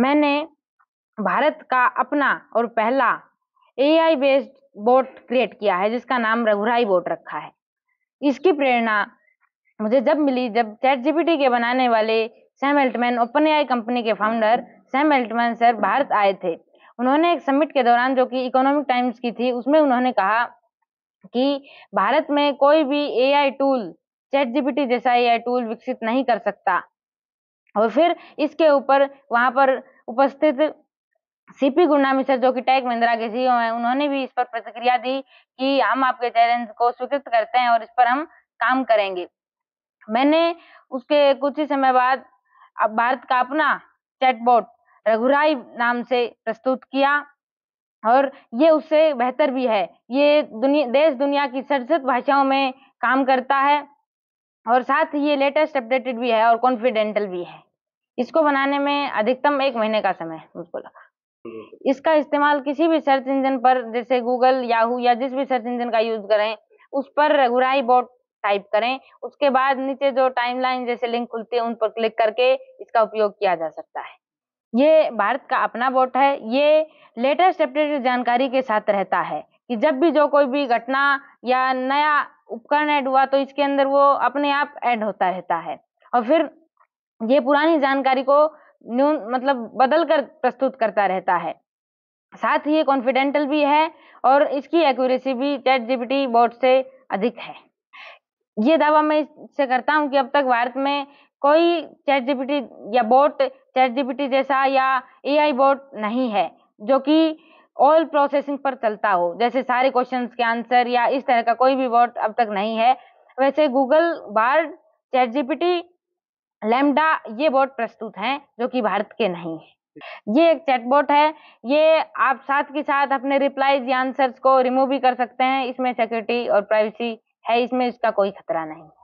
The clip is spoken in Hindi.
मैंने भारत का अपना और पहला एआई बेस्ड बोट क्रिएट किया है जिसका नाम रघुराई बोट रखा है इसकी प्रेरणा मुझे जब मिली जब चैट जीपीटी के बनाने वाले Sam Altman OpenAI company के founder Sam Altman sir Bharat आए थे उन्होंने एक समिट के दौरान जो कि इकोनॉमिक टाइम्स की थी उसमें उन्होंने कहा कि भारत में कोई भी एआई टूल चैट जीपीटी जैसा एआई टूल विकसित नहीं कर सकता और फिर इसके ऊपर वहाँ पर उपस्थित सीपी गुंडा मिश्र जो कि टैग महिंद्रा के सीओ e हैं उन्होंने भी इस पर प्रतिक्रिया दी कि हम आपके चैलेंज को स्वीकृत करते हैं और इस पर हम काम करेंगे मैंने उसके कुछ ही समय बाद अब भारत का अपना चैटबोर्ड रघुराई नाम से प्रस्तुत किया और ये उससे बेहतर भी है ये दुनिया देश दुनिया की सड़सठ भाषाओं में काम करता है और साथ ही ये लेटेस्ट अपडेटेड भी है और कॉन्फिडेंटल भी है इसको बनाने में अधिकतम एक महीने का समय उसको लगा हम्म। इसका इस्तेमाल किसी भी सर्च इंजन पर जैसे गूगल याहू या जिस भी सर्च इंजन का यूज करें उस पर रघुराई बॉट टाइप करें उसके बाद नीचे जो टाइमलाइन जैसे लिंक खुलते हैं उन पर क्लिक करके इसका उपयोग किया जा सकता है ये भारत का अपना बोट है ये लेटेस्ट अपडेटेड जानकारी के साथ रहता है कि जब भी जो कोई भी घटना या नया उपकरण ऐड हुआ तो इसके अंदर वो अपने आप ऐड होता रहता है और फिर ये पुरानी जानकारी को न्यून मतलब बदल कर प्रस्तुत करता रहता है साथ ही ये कॉन्फिडेंटल भी है और इसकी एक्यूरेसी भी चैट जीपीटी बोर्ड से अधिक है ये दावा मैं इससे करता हूँ कि अब तक भारत में कोई चैट जीपीटी या बोट चैट जीपीटी जैसा या एआई बोट नहीं है जो कि ऑल प्रोसेसिंग पर चलता हो जैसे सारे क्वेश्चंस के आंसर या इस तरह का कोई भी बोर्ड अब तक नहीं है वैसे Google Bard ChatGPT LaMDA ये बोर्ड प्रस्तुत हैं जो कि भारत के नहीं है ये एक चैटबॉट है ये आप साथ के साथ अपने रिप्लाईज या आंसर्स को रिमूव भी कर सकते हैं इसमें सिक्योरिटी और प्राइवेसी है इसमें इसका कोई खतरा नहीं है